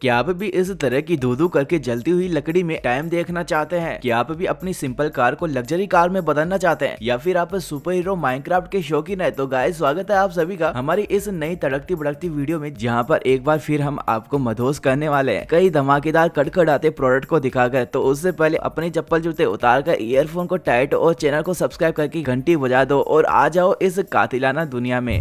क्या आप भी इस तरह की धू करके जलती हुई लकड़ी में टाइम देखना चाहते हैं क्या आप भी अपनी सिंपल कार को लग्जरी कार में बदलना चाहते हैं या फिर आप सुपर हीरो माइनक्राफ्ट के शौकीन है तो गाय स्वागत है आप सभी का हमारी इस नई तड़कती भड़कती वीडियो में जहाँ पर एक बार फिर हम आपको मधोस करने वाले हैं कई धमाकेदार कड़कड़ाते प्रोडक्ट को दिखाकर तो उससे पहले अपने चप्पल जूते उतार कर ईयरफोन को टाइट और चैनल को सब्सक्राइब करके घंटी बजा दो और आ जाओ इस कातिलाना दुनिया में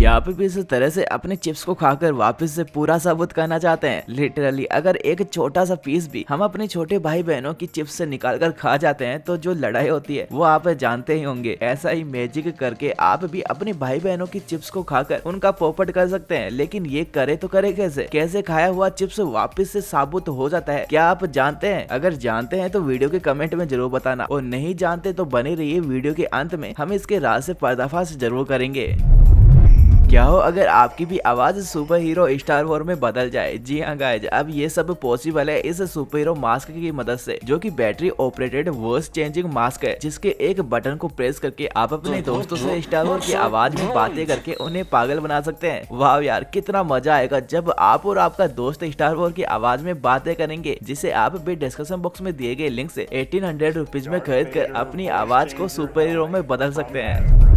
क्या आप भी इस तरह से अपने चिप्स को खाकर वापस से पूरा साबुत करना चाहते हैं लिटरली अगर एक छोटा सा पीस भी हम अपने छोटे भाई बहनों की चिप्स से निकाल कर खा जाते हैं तो जो लड़ाई होती है वो आप जानते ही होंगे ऐसा ही मैजिक करके आप भी अपने भाई बहनों की चिप्स को खाकर उनका पोपट कर सकते हैं लेकिन ये करे तो करे कैसे कैसे खाया हुआ चिप्स वापिस ऐसी साबुत हो जाता है क्या आप जानते हैं अगर जानते हैं तो वीडियो के कमेंट में जरूर बताना और नहीं जानते तो बने रहिए वीडियो के अंत में हम इसके राज से पर्दाफाश जरूर करेंगे क्या हो अगर आपकी भी आवाज़ सुपर हीरो स्टार वॉर में बदल जाए जी हाँ गाइज अब ये सब पॉसिबल है इस सुपर हीरो मास्क की मदद से जो कि battery operated voice changing mask है जिसके एक बटन को प्रेस करके आप अपने तो, तो, दोस्तों तो, से स्टार वॉर की आवाज में बातें करके उन्हें पागल बना सकते हैं वाह यार कितना मजा आएगा जब आप और आपका दोस्त स्टार वॉर की आवाज में बातें करेंगे जिसे आप भी डिस्कशन बॉक्स में दिए गए लिंक से एटीन हंड्रेड में खरीद कर अपनी आवाज को सुपर हीरो में बदल सकते हैं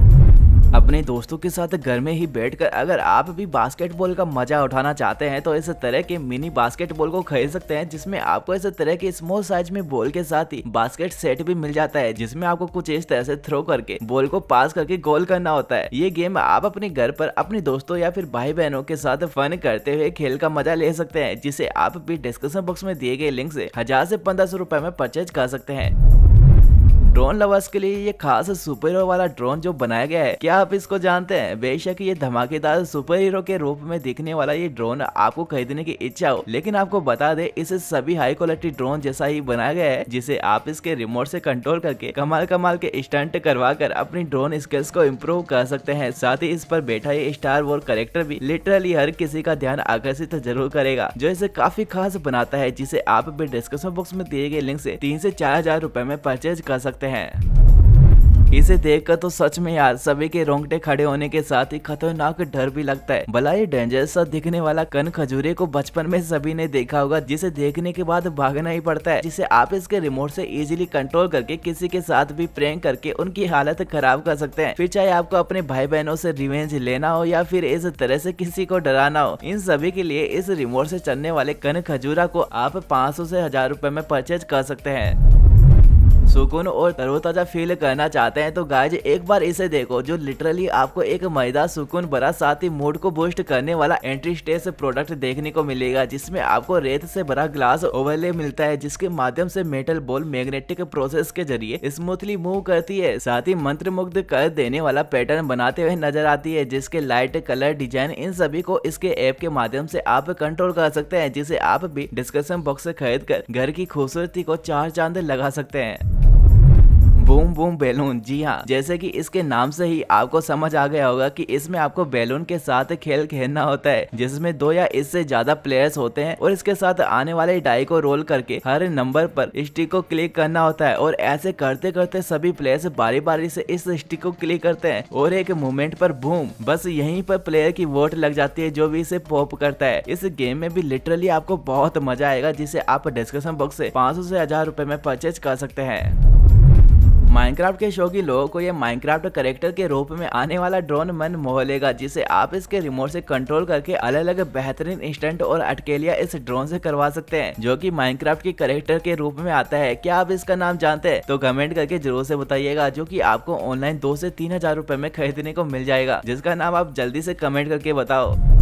अपने दोस्तों के साथ घर में ही बैठकर अगर आप भी बास्केटबॉल का मजा उठाना चाहते हैं तो इस तरह के मिनी बास्केटबॉल को खरीद सकते हैं जिसमें आपको इस तरह के स्मॉल साइज में बॉल के साथ ही बास्केट सेट भी मिल जाता है जिसमें आपको कुछ इस तरह से थ्रो करके बॉल को पास करके गोल करना होता है ये गेम आप अपने घर पर अपने दोस्तों या फिर भाई बहनों के साथ फन करते हुए खेल का मजा ले सकते हैं जिसे आप भी डिस्क्रिप्शन बॉक्स में दिए गए लिंक से हजार से पंद्रह सौ रुपए में परचेज कर सकते हैं ड्रोन लवर्स के लिए ये खास सुपर हीरो वाला ड्रोन जो बनाया गया है क्या आप इसको जानते हैं बेशक ये धमाकेदार सुपर हीरो के रूप में दिखने वाला ये ड्रोन आपको खरीदने की इच्छा हो लेकिन आपको बता दे इसे सभी हाई क्वालिटी ड्रोन जैसा ही बनाया गया है जिसे आप इसके रिमोट से कंट्रोल करके कमाल कमाल के स्टंट करवा कर अपनी ड्रोन स्किल्स को इम्प्रूव कर सकते हैं साथ ही इस पर बैठा ये स्टार वॉर करेक्टर भी लिटरली हर किसी का ध्यान आकर्षित जरूर करेगा जो इसे काफी खास बनाता है जिसे आप भी डिस्क्रिप्शन बॉक्स में दिए गए लिंक से तीन से चार हजार रूपए में परचेज कर सकते सकते हैं इसे देखकर तो सच में यार सभी के रोंगटे खड़े होने के साथ ही खतरनाक डर भी लगता है भला ये डेंजर सा दिखने वाला कन खजूरे को बचपन में सभी ने देखा होगा जिसे देखने के बाद भागना ही पड़ता है जिसे आप इसके रिमोट से इजीली कंट्रोल करके किसी के साथ भी प्रेम करके उनकी हालत खराब कर सकते हैं फिर चाहे आपको अपने भाई बहनों से रिवेंज लेना हो या फिर इस तरह से किसी को डराना हो इन सभी के लिए इस रिमोट से चलने वाले कन खजूरा को आप पाँच सौ से हजार रूपए में परचेज कर सकते हैं सुकून और तरोताजा फील करना चाहते हैं तो गाइज एक बार इसे देखो जो लिटरली आपको एक मैदा सुकून भरा साथ ही मूड को बूस्ट करने वाला एंट्री स्टेज प्रोडक्ट देखने को मिलेगा जिसमें आपको रेत से भरा ग्लास ओवरले मिलता है जिसके माध्यम से मेटल बॉल मैग्नेटिक प्रोसेस के जरिए स्मूथली मूव करती है साथ ही मंत्र मुग्ध कर देने वाला पैटर्न बनाते हुए नजर आती है जिसके लाइट कलर डिजाइन इन सभी को इसके ऐप के माध्यम से आप कंट्रोल कर सकते हैं जिसे आप भी डिस्कशन बॉक्स खरीद कर घर की खूबसूरती को चार चांद लगा सकते हैं बूम बूम बैलून जी हाँ जैसे कि इसके नाम से ही आपको समझ आ गया होगा कि इसमें आपको बैलून के साथ खेल खेलना होता है जिसमें दो या इससे ज्यादा प्लेयर्स होते हैं और इसके साथ आने वाले डाई को रोल करके हर नंबर पर स्टिक को क्लिक करना होता है और ऐसे करते करते सभी प्लेयर्स बारी बारी से इस स्टिक को क्लिक करते हैं और एक मूवमेंट पर बूम बस यही पर प्लेयर की वोट लग जाती है जो भी इसे पॉप करता है इस गेम में भी लिटरली आपको बहुत मजा आएगा जिसे आप डिस्क्रिप्शन बॉक्स से पाँच सौ से हजार रूपए में परचेज कर सकते हैं माइनक्राफ्ट के शौकी लोगों को यह माइनक्राफ्ट करेक्टर के रूप में आने वाला ड्रोन मन मोह लेगा जिसे आप इसके रिमोट से कंट्रोल करके अलग अलग बेहतरीन इंस्टेंट और अटकेलिया इस ड्रोन से करवा सकते हैं जो कि माइनक्राफ्ट के करेक्टर के रूप में आता है क्या आप इसका नाम जानते हैं तो कमेंट करके जरूर से बताइएगा जो की आपको ऑनलाइन दो से तीन हजार रूपए में खरीदने को मिल जाएगा जिसका नाम आप जल्दी से कमेंट करके बताओ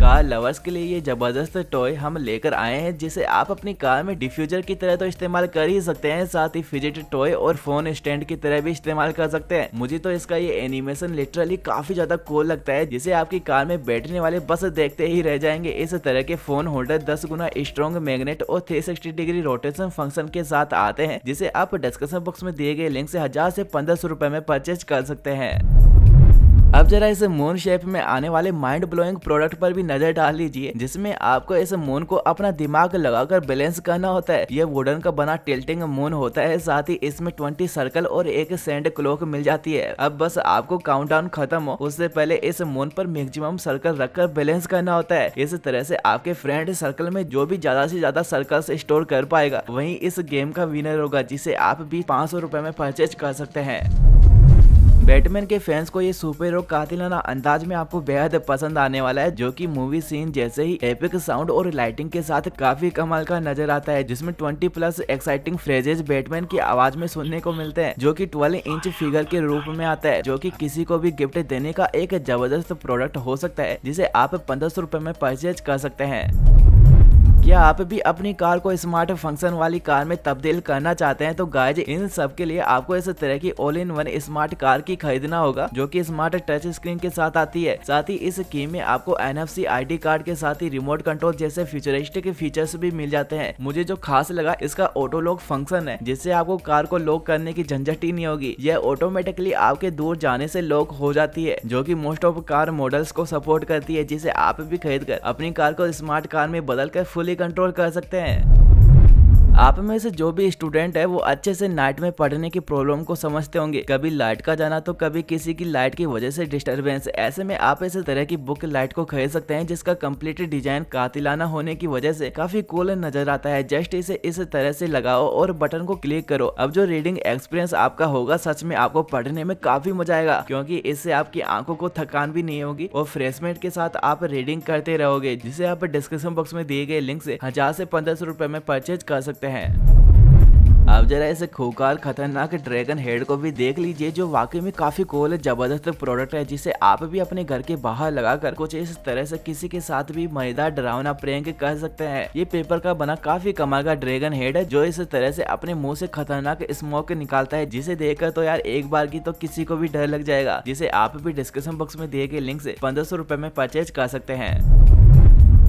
कार लवर्स के लिए ये ज़बरदस्त टॉय हम लेकर आए हैं जिसे आप अपनी कार में डिफ्यूजर की तरह तो इस्तेमाल कर ही सकते हैं साथ ही फिजिट टॉय और फोन स्टैंड की तरह भी इस्तेमाल कर सकते हैं मुझे तो इसका ये एनिमेशन लिटरली काफी ज्यादा कोल लगता है जिसे आपकी कार में बैठने वाले बस देखते ही रह जाएंगे इस तरह के फोन होल्डर दस गुना स्ट्रॉन्ग मैग्नेट और three sixty degree rotation function के साथ आते हैं जिसे आप डिस्क्रिप्शन बॉक्स में दिए गए लिंक ऐसी हजार ऐसी पंद्रह सौ में परचेज कर सकते हैं अब जरा इस मून शेप में आने वाले माइंड ब्लोइंग प्रोडक्ट पर भी नजर डाल लीजिए जिसमें आपको इस मून को अपना दिमाग लगाकर बैलेंस करना होता है यह वुडन का बना टिल्टिंग मून होता है साथ ही इसमें ट्वेंटी सर्कल और एक सेंड क्लॉक मिल जाती है अब बस आपको काउंटडाउन खत्म हो उससे पहले इस मून पर मैक्सिमम सर्कल रखकर बैलेंस करना होता है इस तरह से आपके फ्रेंड सर्कल में जो भी ज्यादा से ज्यादा सर्कल स्टोर कर पाएगा वही इस गेम का विनर होगा जिसे आप भी पाँच सौ में परचेज कर सकते हैं बैटमैन के फैंस को ये सुपर हीरो कातिलाना अंदाज में आपको बेहद पसंद आने वाला है जो कि मूवी सीन जैसे ही एपिक साउंड और लाइटिंग के साथ काफी कमाल का नजर आता है जिसमें 20 प्लस एक्साइटिंग फ्रेजेज बैटमैन की आवाज में सुनने को मिलते हैं जो कि 12 इंच फिगर के रूप में आता है जो कि किसी को भी गिफ्ट देने का एक जबरदस्त प्रोडक्ट हो सकता है जिसे आप पंद्रह सौ में परचेज कर सकते हैं क्या आप भी अपनी कार को स्मार्ट फंक्शन वाली कार में तब्दील करना चाहते हैं तो गाइज इन सब के लिए आपको इस तरह की all in one smart car की खरीदना होगा जो कि स्मार्ट टच स्क्रीन के साथ आती है साथ ही इस की में आपको एन एफ सी कार्ड के साथ ही रिमोट कंट्रोल जैसे फ्यूचरिस्टिक फीचर्स भी मिल जाते हैं मुझे जो खास लगा इसका ऑटो लॉक फंक्शन है जिससे आपको कार को लॉक करने की झंझट ही नहीं होगी यह ऑटोमेटिकली आपके दूर जाने से लॉक हो जाती है जो की मोस्ट ऑफ कार मॉडल्स को सपोर्ट करती है जिसे आप भी खरीद कर अपनी कार को स्मार्ट कार में बदल कर फुली कंट्रोल कर सकते हैं आप में से जो भी स्टूडेंट है वो अच्छे से नाइट में पढ़ने की प्रॉब्लम को समझते होंगे कभी लाइट का जाना तो कभी किसी की लाइट की वजह से डिस्टरबेंस ऐसे में आप इस तरह की बुक लाइट को खरीद सकते हैं जिसका कम्प्लीट डिजाइन कातिलाना होने की वजह से काफी कूल नजर आता है जस्ट इसे इस तरह से लगाओ और बटन को क्लिक करो अब जो रीडिंग एक्सपीरियंस आपका होगा सच में आपको पढ़ने में काफी मजा आएगा क्योंकि इससे आपकी आंखों को थकान भी नहीं होगी और फ्रेशमेंट के साथ आप रीडिंग करते रहोगे जिसे आप डिस्क्रिप्शन बॉक्स में दिए गए लिंक से हजार से पंद्रह सौ में परचेज कर सकते सकते हैं अब जरा इस खूकार खतरनाक ड्रैगन हेड को भी देख लीजिए जो वाकई में काफी कोल जबरदस्त प्रोडक्ट है जिसे आप भी अपने घर के बाहर लगाकर कुछ इस तरह से किसी के साथ भी मजेदार डरावना प्रैंक कर सकते हैं ये पेपर का बना काफी कमाल का ड्रैगन हेड है जो इस तरह से अपने मुंह से खतरनाक स्मोक निकालता है जिसे देखकर तो यार एक बार की तो किसी को भी डर लग जाएगा जिसे आप भी डिस्क्रिप्शन बॉक्स में दिए गए लिंक ऐसी पंद्रह सौ में परचेज कर सकते हैं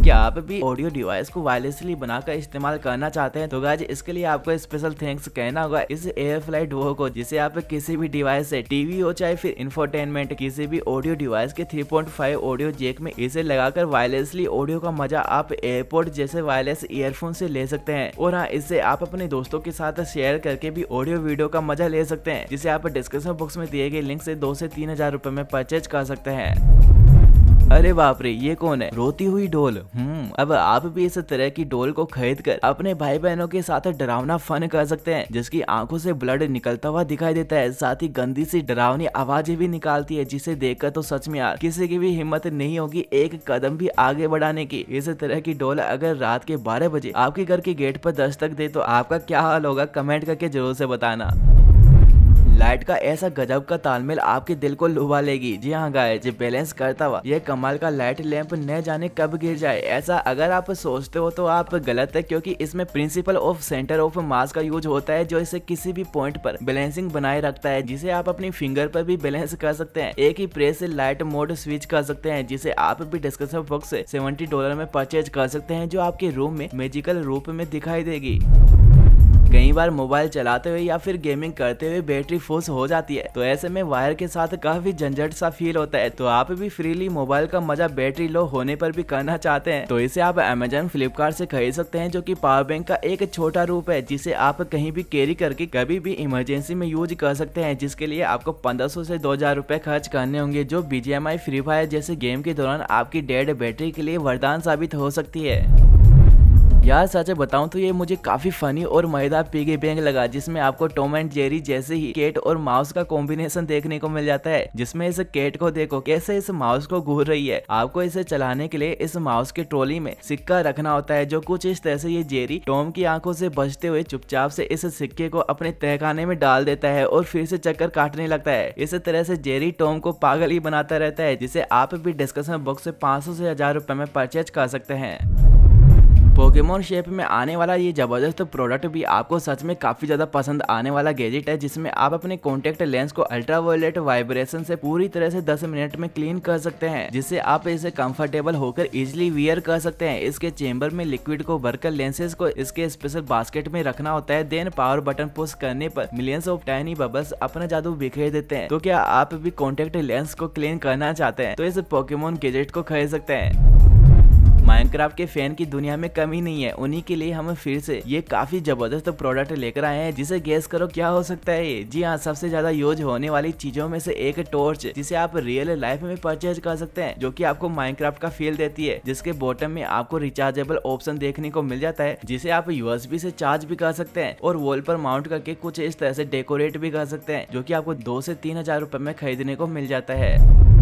क्या आप भी ऑडियो डिवाइस को वायरलेसली बनाकर इस्तेमाल करना चाहते हैं तो गाइज इसके लिए आपको स्पेशल थैंक्स कहना होगा इस एयर फ्लाइट वो को जिसे आप किसी भी डिवाइस से टीवी हो चाहे फिर इन्फोटेनमेंट किसी भी ऑडियो डिवाइस के 3.5 ऑडियो जेक में इसे लगाकर वायरलेसली ऑडियो का मजा आप एयरपोर्ट जैसे वायरलेस ईयरफोन से ले सकते हैं और हाँ इससे आप अपने दोस्तों के साथ शेयर करके भी ऑडियो वीडियो का मजा ले सकते हैं जिसे आप डिस्क्रिप्शन बॉक्स में दिए गए लिंक से दो से तीन हजार रूपए में परचेज कर सकते हैं अरे बाप रे ये कौन है रोती हुई डोल हम्म अब आप भी इस तरह की डोल को खरीद कर अपने भाई बहनों के साथ डरावना फन कर सकते हैं जिसकी आंखों से ब्लड निकलता हुआ दिखाई देता है साथ ही गंदी सी डरावनी आवाजें भी निकालती है जिसे देखकर तो सच में यार किसी की भी हिम्मत नहीं होगी एक कदम भी आगे बढ़ाने की इस तरह की डोल अगर रात के बारह बजे आपके घर के गेट पर दस्तक दे तो आपका क्या हाल होगा कमेंट करके जरूर से बताना लाइट का ऐसा गजब का तालमेल आपके दिल को लुभा लेगी जी हाँ गाय जी बैलेंस करता हुआ यह कमाल का लाइट लैंप न जाने कब गिर जाए ऐसा अगर आप सोचते हो तो आप गलत है क्योंकि इसमें principle of centre of mass का यूज होता है जो इसे किसी भी पॉइंट पर बैलेंसिंग बनाए रखता है जिसे आप अपनी फिंगर पर भी बैलेंस कर सकते हैं एक ही प्रेस से लाइट मोड स्विच कर सकते हैं जिसे आप भी डिस्कशन बॉक्स से सेवेंटी डॉलर में परचेज कर सकते हैं जो आपके रूम में मेजिकल रूप में दिखाई देगी कई बार मोबाइल चलाते हुए या फिर गेमिंग करते हुए बैटरी फोर्स हो जाती है तो ऐसे में वायर के साथ काफी झंझट सा फील होता है तो आप भी फ्रीली मोबाइल का मजा बैटरी लो होने पर भी करना चाहते हैं तो इसे आप अमेजोन फ्लिपकार्ट से खरीद सकते हैं जो कि पावर बैंक का एक छोटा रूप है जिसे आप कहीं भी कैरी करके कभी भी इमरजेंसी में यूज कर सकते हैं जिसके लिए आपको पंद्रह सौ से दो हजार रूपए खर्च करने होंगे जो बीजेएमआई फ्री फायर जैसे गेम के दौरान आपकी डेड बैटरी के लिए वरदान साबित हो सकती है यार सच बताऊं तो ये मुझे काफी फनी और मजेदार पिगी बैंक लगा जिसमें आपको टॉम एंड जेरी जैसे ही केट और माउस का कॉम्बिनेशन देखने को मिल जाता है जिसमें इस केट को देखो कैसे इस माउस को घूर रही है आपको इसे चलाने के लिए इस माउस की ट्रॉली में सिक्का रखना होता है जो कुछ इस तरह से ये जेरी टॉम की आंखों से बचते हुए चुपचाप से इस सिक्के को अपने तहखाने में डाल देता है और फिर से चक्कर काटने लगता है इस तरह से जेरी टॉम को पागल ही बनाता रहता है जिसे आप भी डिस्कशन बॉक्स से पाँच सौ से हजार रुपए में परचेज कर सकते हैं पोकेमोन शेप में आने वाला ये ज़बरदस्त प्रोडक्ट भी आपको सच में काफ़ी ज़्यादा पसंद आने वाला गैजेट है जिसमें आप अपने कॉन्टेक्ट लेंस को अल्ट्रावायलेट वाइब्रेशन से पूरी तरह से 10 मिनट में क्लीन कर सकते हैं जिससे आप इसे कंफर्टेबल होकर इजिली वियर कर सकते हैं इसके चेम्बर में लिक्विड को भरकर लेंसेज को इसके स्पेशल बास्केट में रखना होता है देन पावर बटन पुश करने पर मिलियंस ऑफ टाइनी बबल्स अपना जादू बिखेर देते हैं तो क्या आप भी कॉन्टेक्ट लेंस को क्लीन करना चाहते हैं तो इस पोकेमोन गैजेट को खरीद सकते हैं माइनक्राफ्ट के फैन की दुनिया में कमी नहीं है उन्हीं के लिए हम फिर से ये काफी जबरदस्त प्रोडक्ट लेकर आए हैं जिसे गैस करो क्या हो सकता है जी हाँ सबसे ज्यादा यूज होने वाली चीजों में से एक टॉर्च जिसे आप रियल लाइफ में परचेज कर सकते हैं जो की आपको माइनक्राफ्ट का फील देती है जिसके बॉटम में आपको रिचार्जेबल ऑप्शन देखने को मिल जाता है जिसे आप यूएसबी से चार्ज भी कर सकते हैं और वॉल पर माउंट करके कुछ इस तरह से डेकोरेट भी कर सकते हैं जो की आपको दो से तीन हजार रूपए में खरीदने को मिल जाता है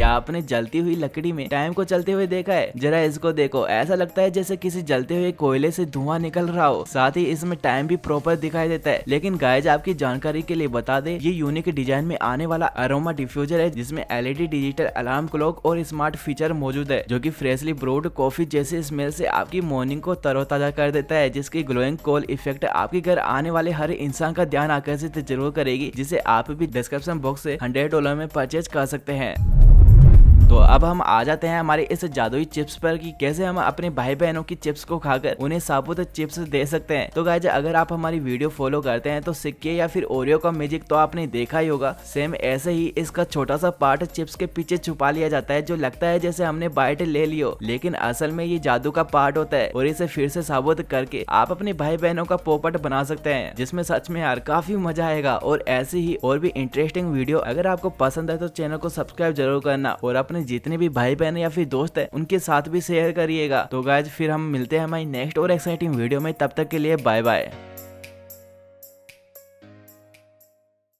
क्या आपने जलती हुई लकड़ी में टाइम को चलते हुए देखा है जरा इसको देखो ऐसा लगता है जैसे किसी जलते हुए कोयले से धुआं निकल रहा हो साथ ही इसमें टाइम भी प्रॉपर दिखाई देता है लेकिन गायज आपकी जानकारी के लिए बता दे ये यूनिक डिजाइन में आने वाला अरोमा डिफ्यूजर है जिसमे एलईडी डिजिटल अलार्म क्लॉक और स्मार्ट फीचर मौजूद है जो की फ्रेशली ब्रोड कॉफी जैसे स्मेल ऐसी आपकी मॉर्निंग को तरोताजा कर देता है जिसकी ग्लोइंग कॉल इफेक्ट आपके घर आने वाले हर इंसान का ध्यान आकर्षित जरूर करेगी जिसे आप भी डिस्क्रिप्शन बॉक्स से हंड्रेड डॉलर में परचेज कर सकते हैं तो अब हम आ जाते हैं हमारे इस जादुई चिप्स पर कि कैसे हम अपने भाई बहनों की चिप्स को खाकर उन्हें साबुत चिप्स दे सकते हैं तो गाय अगर आप हमारी वीडियो फॉलो करते हैं तो सिक्के या फिर ओरियो का मैजिक तो आपने देखा ही होगा सेम ऐसे ही इसका छोटा सा पार्ट चिप्स के पीछे छुपा लिया जाता है जो लगता है जैसे हमने बाइट ले लियो लेकिन असल में ये जादू का पार्ट होता है और इसे फिर से साबुत करके आप अपने भाई बहनों का पोपट बना सकते हैं जिसमे सच में यार काफी मजा आएगा और ऐसे ही और भी इंटरेस्टिंग वीडियो अगर आपको पसंद है तो चैनल को सब्सक्राइब जरूर करना और अपने अपने जितने भी भाई बहन या फिर दोस्त है उनके साथ भी शेयर करिएगा तो गाय फिर हम मिलते हैं हमारी नेक्स्ट और एक्साइटिंग वीडियो में तब तक के लिए बाय बाय